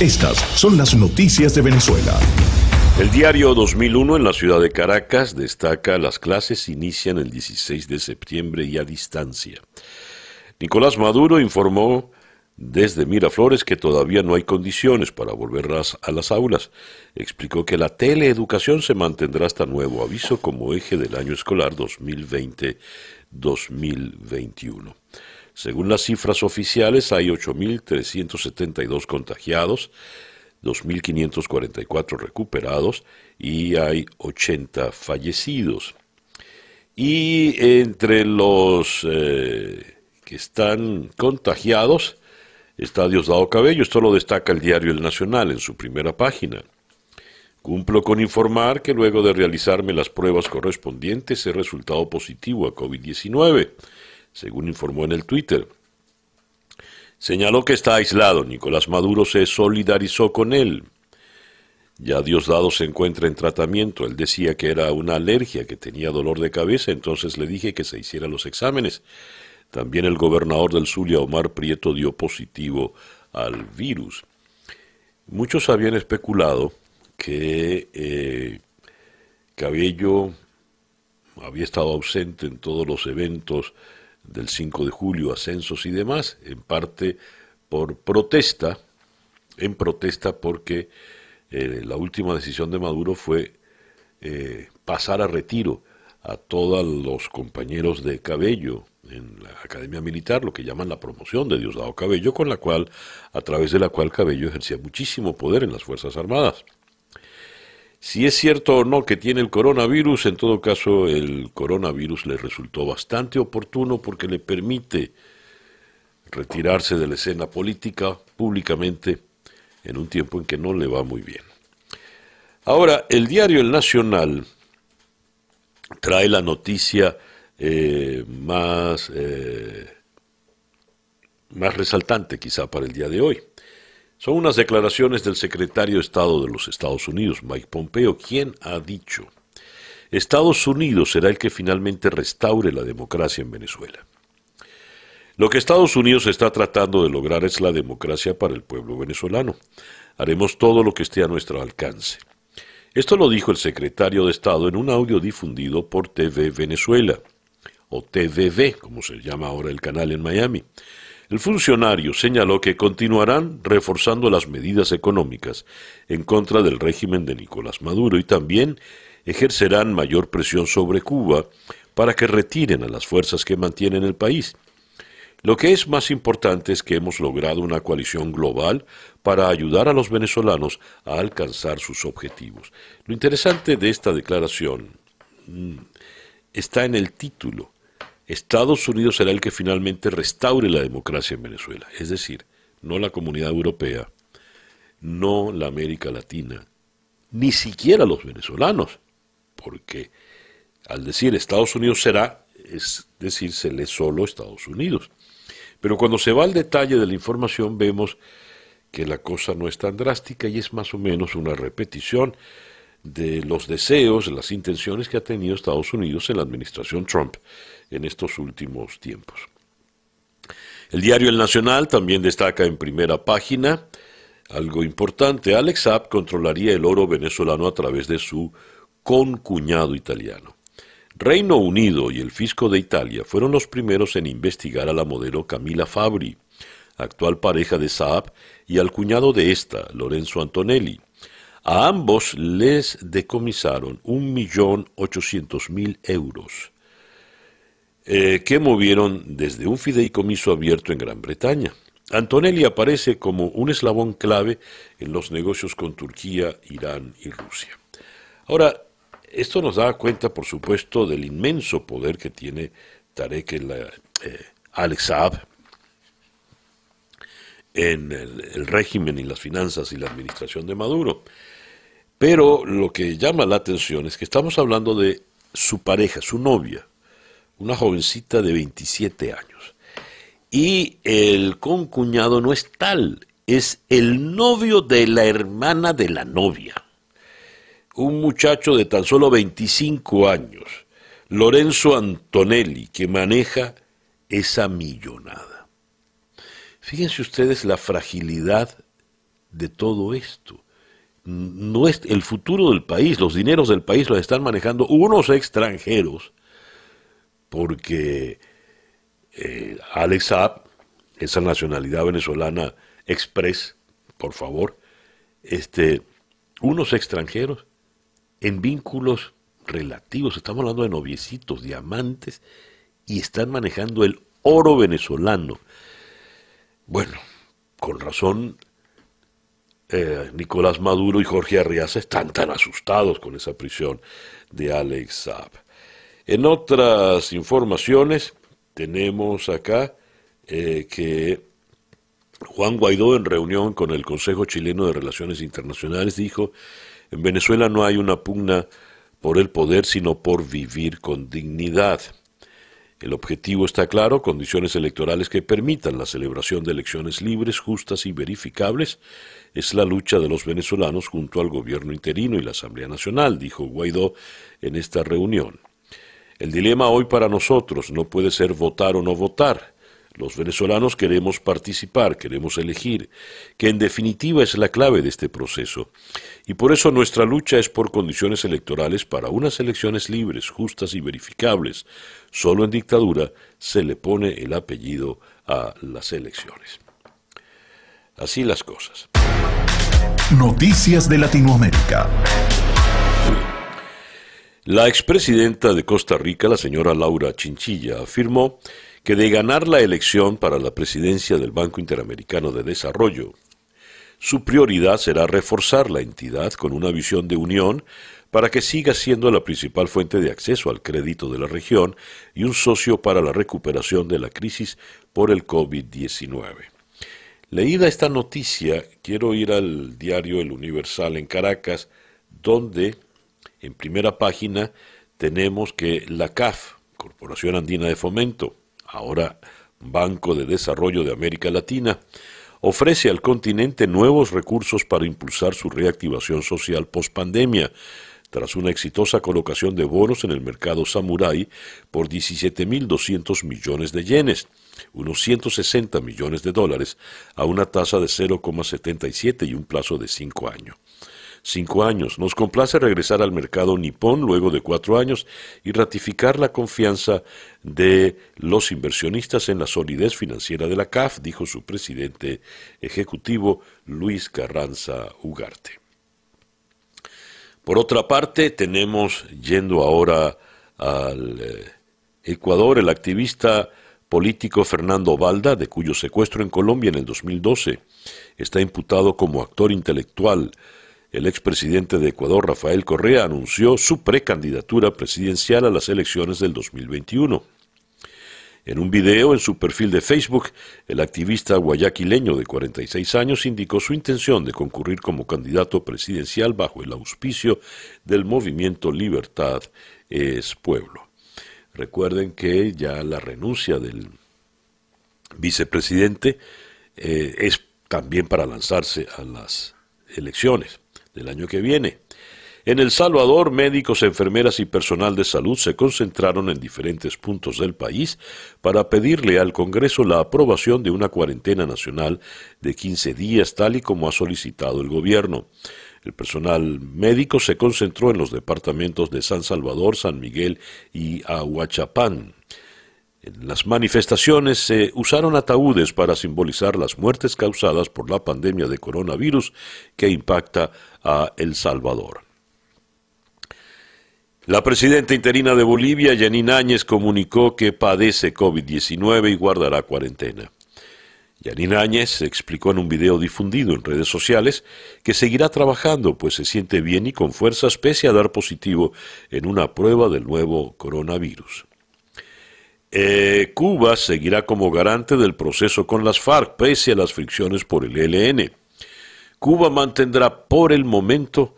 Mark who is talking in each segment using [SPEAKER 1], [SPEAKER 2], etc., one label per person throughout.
[SPEAKER 1] Estas son las noticias de Venezuela. El diario 2001 en la ciudad de Caracas destaca las clases inician el 16 de septiembre y a distancia. Nicolás Maduro informó desde Miraflores que todavía no hay condiciones para volverlas a las aulas. Explicó que la teleeducación se mantendrá hasta nuevo aviso como eje del año escolar 2020-2021. Según las cifras oficiales, hay 8.372 contagiados, 2.544 recuperados y hay 80 fallecidos. Y entre los eh, que están contagiados está Diosdado Cabello. Esto lo destaca el diario El Nacional en su primera página. Cumplo con informar que luego de realizarme las pruebas correspondientes he resultado positivo a COVID-19 según informó en el Twitter. Señaló que está aislado. Nicolás Maduro se solidarizó con él. Ya Diosdado se encuentra en tratamiento. Él decía que era una alergia, que tenía dolor de cabeza, entonces le dije que se hiciera los exámenes. También el gobernador del Zulia, Omar Prieto, dio positivo al virus. Muchos habían especulado que eh, Cabello había estado ausente en todos los eventos del 5 de julio, ascensos y demás, en parte por protesta, en protesta porque eh, la última decisión de Maduro fue eh, pasar a retiro a todos los compañeros de Cabello en la Academia Militar, lo que llaman la promoción de Diosdado Cabello, con la cual, a través de la cual Cabello ejercía muchísimo poder en las Fuerzas Armadas. Si es cierto o no que tiene el coronavirus, en todo caso el coronavirus le resultó bastante oportuno porque le permite retirarse de la escena política públicamente en un tiempo en que no le va muy bien. Ahora, el diario El Nacional trae la noticia eh, más, eh, más resaltante quizá para el día de hoy. Son unas declaraciones del secretario de Estado de los Estados Unidos, Mike Pompeo, quien ha dicho, Estados Unidos será el que finalmente restaure la democracia en Venezuela. Lo que Estados Unidos está tratando de lograr es la democracia para el pueblo venezolano. Haremos todo lo que esté a nuestro alcance. Esto lo dijo el secretario de Estado en un audio difundido por TV Venezuela, o TVV, como se llama ahora el canal en Miami el funcionario señaló que continuarán reforzando las medidas económicas en contra del régimen de Nicolás Maduro y también ejercerán mayor presión sobre Cuba para que retiren a las fuerzas que mantienen el país. Lo que es más importante es que hemos logrado una coalición global para ayudar a los venezolanos a alcanzar sus objetivos. Lo interesante de esta declaración mm, está en el título Estados Unidos será el que finalmente restaure la democracia en Venezuela, es decir, no la comunidad europea, no la América Latina, ni siquiera los venezolanos, porque al decir Estados Unidos será, es decírsele solo Estados Unidos. Pero cuando se va al detalle de la información vemos que la cosa no es tan drástica y es más o menos una repetición de los deseos, las intenciones que ha tenido Estados Unidos en la administración Trump en estos últimos tiempos. El diario El Nacional también destaca en primera página algo importante. Alex Saab controlaría el oro venezolano a través de su concuñado italiano. Reino Unido y el Fisco de Italia fueron los primeros en investigar a la modelo Camila Fabri, actual pareja de Saab, y al cuñado de esta, Lorenzo Antonelli, a ambos les decomisaron 1.800.000 euros eh, que movieron desde un fideicomiso abierto en Gran Bretaña. Antonelli aparece como un eslabón clave en los negocios con Turquía, Irán y Rusia. Ahora, esto nos da cuenta, por supuesto, del inmenso poder que tiene Tarek eh, Alex Saab en el régimen y las finanzas y la administración de Maduro. Pero lo que llama la atención es que estamos hablando de su pareja, su novia, una jovencita de 27 años. Y el concuñado no es tal, es el novio de la hermana de la novia. Un muchacho de tan solo 25 años, Lorenzo Antonelli, que maneja esa millonada. Fíjense ustedes la fragilidad de todo esto no es el futuro del país, los dineros del país los están manejando unos extranjeros, porque eh, Alex esa nacionalidad venezolana express, por favor, este, unos extranjeros en vínculos relativos, estamos hablando de noviecitos, diamantes, y están manejando el oro venezolano. Bueno, con razón eh, Nicolás Maduro y Jorge Arriaza están tan asustados con esa prisión de Alex Saab. En otras informaciones tenemos acá eh, que Juan Guaidó en reunión con el Consejo Chileno de Relaciones Internacionales dijo, en Venezuela no hay una pugna por el poder, sino por vivir con dignidad. El objetivo está claro, condiciones electorales que permitan la celebración de elecciones libres, justas y verificables, es la lucha de los venezolanos junto al gobierno interino y la Asamblea Nacional, dijo Guaidó en esta reunión. El dilema hoy para nosotros no puede ser votar o no votar, los venezolanos queremos participar, queremos elegir, que en definitiva es la clave de este proceso. Y por eso nuestra lucha es por condiciones electorales para unas elecciones libres, justas y verificables. Solo en dictadura se le pone el apellido a las elecciones. Así las cosas. Noticias de Latinoamérica. La expresidenta de Costa Rica, la señora Laura Chinchilla, afirmó que de ganar la elección para la presidencia del Banco Interamericano de Desarrollo, su prioridad será reforzar la entidad con una visión de unión para que siga siendo la principal fuente de acceso al crédito de la región y un socio para la recuperación de la crisis por el COVID-19. Leída esta noticia, quiero ir al diario El Universal en Caracas, donde en primera página tenemos que la CAF, Corporación Andina de Fomento, ahora Banco de Desarrollo de América Latina, ofrece al continente nuevos recursos para impulsar su reactivación social post-pandemia, tras una exitosa colocación de bonos en el mercado Samurai por 17.200 millones de yenes, unos 160 millones de dólares, a una tasa de 0,77 y un plazo de 5 años cinco años. Nos complace regresar al mercado nipón luego de cuatro años y ratificar la confianza de los inversionistas en la solidez financiera de la CAF, dijo su presidente ejecutivo Luis Carranza Ugarte. Por otra parte, tenemos, yendo ahora al eh, Ecuador, el activista político Fernando Valda, de cuyo secuestro en Colombia en el 2012 está imputado como actor intelectual el expresidente de Ecuador, Rafael Correa, anunció su precandidatura presidencial a las elecciones del 2021. En un video en su perfil de Facebook, el activista guayaquileño de 46 años indicó su intención de concurrir como candidato presidencial bajo el auspicio del movimiento Libertad es Pueblo. Recuerden que ya la renuncia del vicepresidente eh, es también para lanzarse a las elecciones el año que viene. En El Salvador, médicos, enfermeras y personal de salud se concentraron en diferentes puntos del país para pedirle al Congreso la aprobación de una cuarentena nacional de 15 días, tal y como ha solicitado el gobierno. El personal médico se concentró en los departamentos de San Salvador, San Miguel y Ahuachapán. En las manifestaciones se usaron ataúdes para simbolizar las muertes causadas por la pandemia de coronavirus que impacta a El Salvador. La presidenta interina de Bolivia, Yanina Áñez, comunicó que padece COVID-19 y guardará cuarentena. Yanina Áñez explicó en un video difundido en redes sociales que seguirá trabajando, pues se siente bien y con fuerza pese a dar positivo en una prueba del nuevo coronavirus. Eh, Cuba seguirá como garante del proceso con las FARC, pese a las fricciones por el ELN. Cuba mantendrá por el momento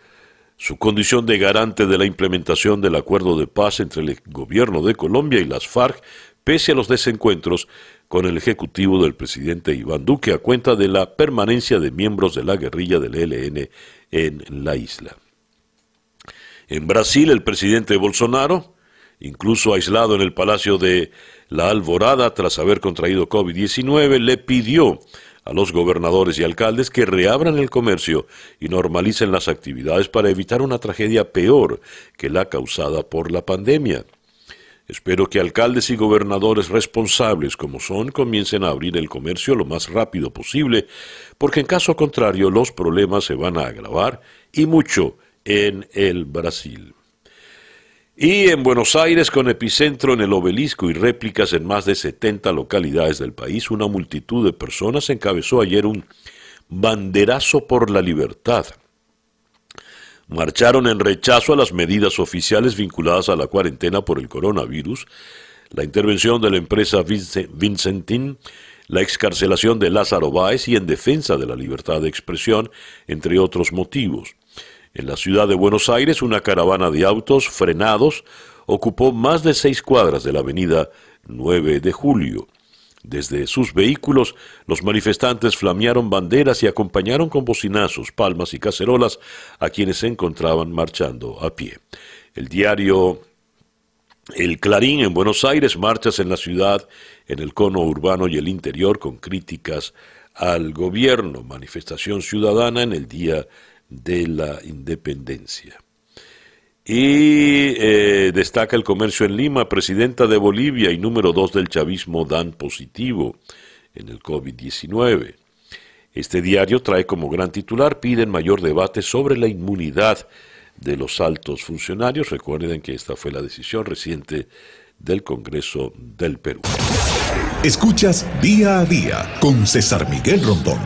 [SPEAKER 1] su condición de garante de la implementación del acuerdo de paz entre el gobierno de Colombia y las FARC, pese a los desencuentros con el ejecutivo del presidente Iván Duque a cuenta de la permanencia de miembros de la guerrilla del ELN en la isla. En Brasil, el presidente Bolsonaro incluso aislado en el Palacio de la Alborada tras haber contraído COVID-19, le pidió a los gobernadores y alcaldes que reabran el comercio y normalicen las actividades para evitar una tragedia peor que la causada por la pandemia. Espero que alcaldes y gobernadores responsables como son comiencen a abrir el comercio lo más rápido posible, porque en caso contrario los problemas se van a agravar y mucho en el Brasil. Y en Buenos Aires, con epicentro en el obelisco y réplicas en más de 70 localidades del país, una multitud de personas encabezó ayer un banderazo por la libertad. Marcharon en rechazo a las medidas oficiales vinculadas a la cuarentena por el coronavirus, la intervención de la empresa Vincentin, la excarcelación de Lázaro Báez y en defensa de la libertad de expresión, entre otros motivos. En la ciudad de Buenos Aires, una caravana de autos frenados ocupó más de seis cuadras de la avenida 9 de Julio. Desde sus vehículos, los manifestantes flamearon banderas y acompañaron con bocinazos, palmas y cacerolas a quienes se encontraban marchando a pie. El diario El Clarín en Buenos Aires, marchas en la ciudad, en el cono urbano y el interior con críticas al gobierno, manifestación ciudadana en el Día de la independencia. Y eh, destaca el comercio en Lima, presidenta de Bolivia y número dos del chavismo dan positivo en el COVID-19. Este diario trae como gran titular, piden mayor debate sobre la inmunidad de los altos funcionarios. Recuerden que esta fue la decisión reciente del Congreso del Perú. Escuchas día a día con César Miguel Rondón.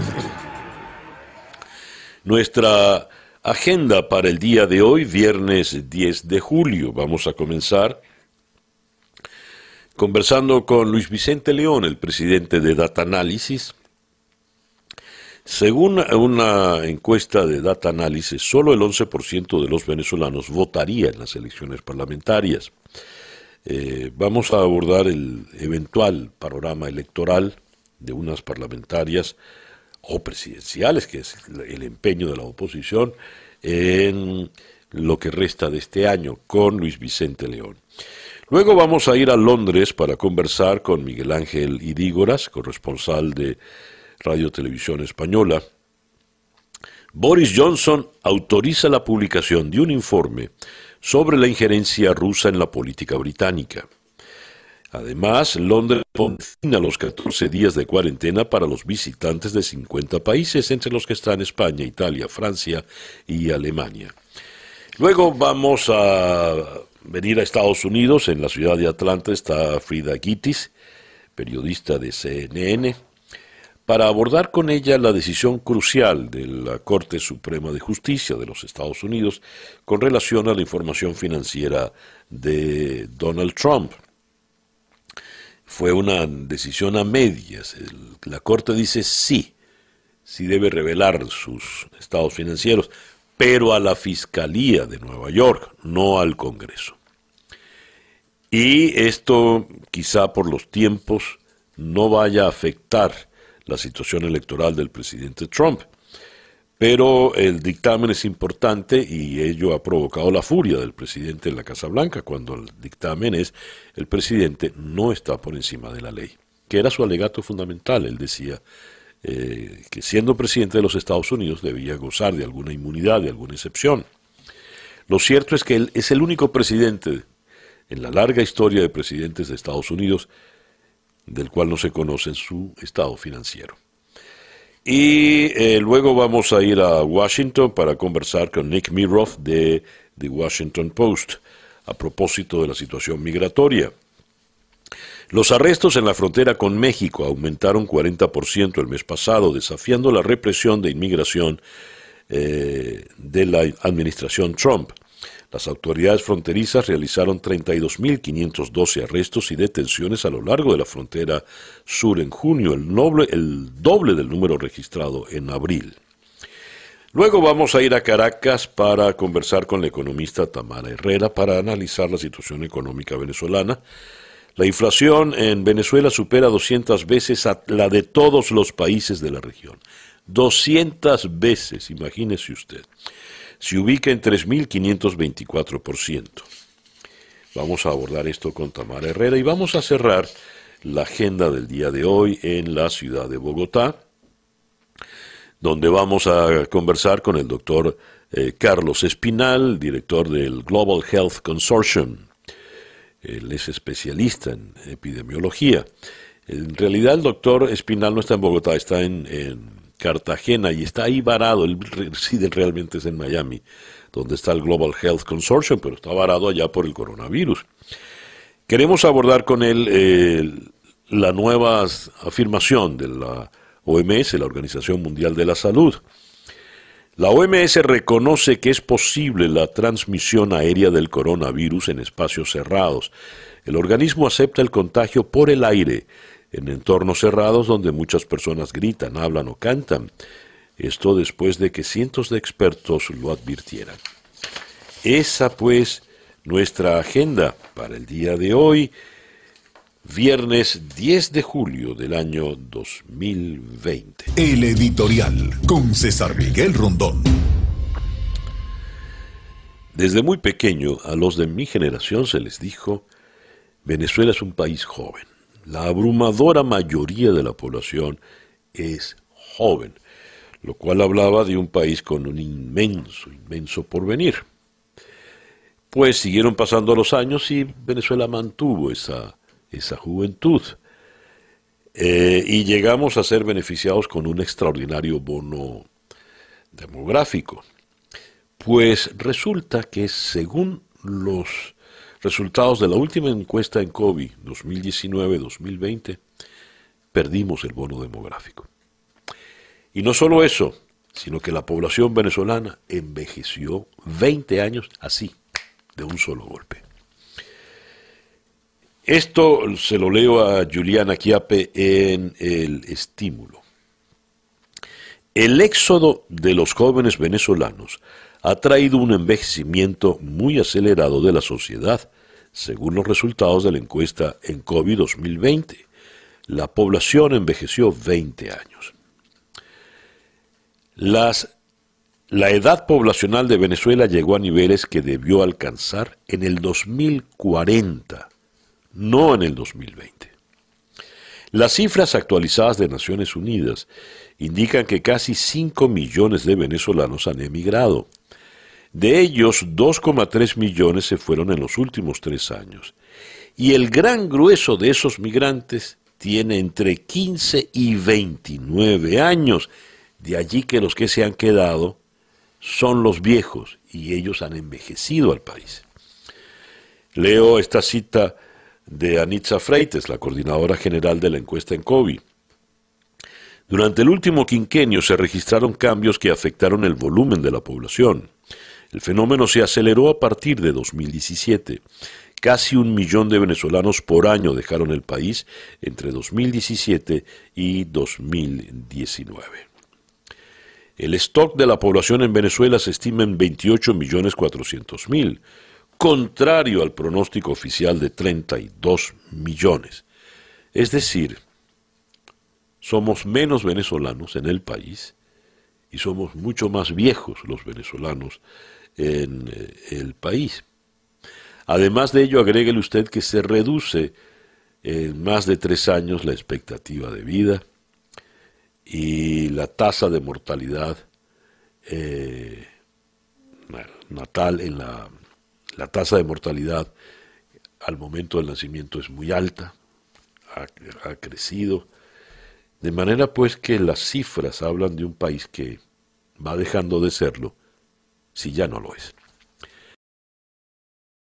[SPEAKER 1] Nuestra agenda para el día de hoy, viernes 10 de julio, vamos a comenzar conversando con Luis Vicente León, el presidente de Data Analysis. Según una encuesta de Data Analysis, solo el 11% de los venezolanos votaría en las elecciones parlamentarias. Eh, vamos a abordar el eventual panorama electoral de unas parlamentarias o presidenciales, que es el empeño de la oposición, en lo que resta de este año con Luis Vicente León. Luego vamos a ir a Londres para conversar con Miguel Ángel Idígoras, corresponsal de Radio Televisión Española. Boris Johnson autoriza la publicación de un informe sobre la injerencia rusa en la política británica. Además, Londres pone fin a los 14 días de cuarentena para los visitantes de 50 países, entre los que están España, Italia, Francia y Alemania. Luego vamos a venir a Estados Unidos. En la ciudad de Atlanta está Frida Gittis, periodista de CNN, para abordar con ella la decisión crucial de la Corte Suprema de Justicia de los Estados Unidos con relación a la información financiera de Donald Trump fue una decisión a medias. la Corte dice sí, sí debe revelar sus estados financieros, pero a la Fiscalía de Nueva York, no al Congreso. Y esto quizá por los tiempos no vaya a afectar la situación electoral del presidente Trump, pero el dictamen es importante y ello ha provocado la furia del presidente en la Casa Blanca, cuando el dictamen es el presidente no está por encima de la ley, que era su alegato fundamental. Él decía eh, que siendo presidente de los Estados Unidos debía gozar de alguna inmunidad, de alguna excepción. Lo cierto es que él es el único presidente en la larga historia de presidentes de Estados Unidos del cual no se conoce su estado financiero. Y eh, luego vamos a ir a Washington para conversar con Nick Miroff de The Washington Post a propósito de la situación migratoria. Los arrestos en la frontera con México aumentaron 40% el mes pasado, desafiando la represión de inmigración eh, de la administración Trump. Las autoridades fronterizas realizaron 32.512 arrestos y detenciones a lo largo de la frontera sur en junio, el doble, del número registrado en abril. Luego vamos a ir a Caracas para conversar con la economista Tamara Herrera para analizar la situación económica venezolana. La inflación en Venezuela supera 200 veces la de todos los países de la región. 200 veces, imagínese usted se ubica en 3.524%. Vamos a abordar esto con Tamara Herrera y vamos a cerrar la agenda del día de hoy en la ciudad de Bogotá, donde vamos a conversar con el doctor eh, Carlos Espinal, director del Global Health Consortium. Él es especialista en epidemiología. En realidad el doctor Espinal no está en Bogotá, está en Cartagena y está ahí varado, él reside realmente es en Miami, donde está el Global Health Consortium, pero está varado allá por el coronavirus. Queremos abordar con él eh, la nueva afirmación de la OMS, la Organización Mundial de la Salud. La OMS reconoce que es posible la transmisión aérea del coronavirus en espacios cerrados. El organismo acepta el contagio por el aire en entornos cerrados donde muchas personas gritan, hablan o cantan. Esto después de que cientos de expertos lo advirtieran. Esa pues nuestra agenda para el día de hoy, viernes 10 de julio del año 2020. El editorial con César Miguel Rondón. Desde muy pequeño a los de mi generación se les dijo, Venezuela es un país joven. La abrumadora mayoría de la población es joven, lo cual hablaba de un país con un inmenso, inmenso porvenir. Pues siguieron pasando los años y Venezuela mantuvo esa, esa juventud. Eh, y llegamos a ser beneficiados con un extraordinario bono demográfico. Pues resulta que según los Resultados de la última encuesta en COVID 2019-2020, perdimos el bono demográfico. Y no solo eso, sino que la población venezolana envejeció 20 años así, de un solo golpe. Esto se lo leo a Juliana Quiape en El Estímulo. El éxodo de los jóvenes venezolanos ha traído un envejecimiento muy acelerado de la sociedad, según los resultados de la encuesta en COVID 2020. La población envejeció 20 años. Las, la edad poblacional de Venezuela llegó a niveles que debió alcanzar en el 2040, no en el 2020. Las cifras actualizadas de Naciones Unidas indican que casi 5 millones de venezolanos han emigrado, de ellos, 2,3 millones se fueron en los últimos tres años. Y el gran grueso de esos migrantes tiene entre 15 y 29 años. De allí que los que se han quedado son los viejos y ellos han envejecido al país. Leo esta cita de Anitza Freites, la coordinadora general de la encuesta en COVID. Durante el último quinquenio se registraron cambios que afectaron el volumen de la población. El fenómeno se aceleró a partir de 2017. Casi un millón de venezolanos por año dejaron el país entre 2017 y 2019. El stock de la población en Venezuela se estima en 28.400.000, millones contrario al pronóstico oficial de 32 millones. Es decir, somos menos venezolanos en el país y somos mucho más viejos los venezolanos en eh, el país. Además de ello, agréguele usted que se reduce en más de tres años la expectativa de vida y la tasa de mortalidad eh, natal en la, tasa de mortalidad al momento del nacimiento es muy alta, ha crecido de manera pues que las cifras hablan de un país que va dejando de serlo si ya no lo es.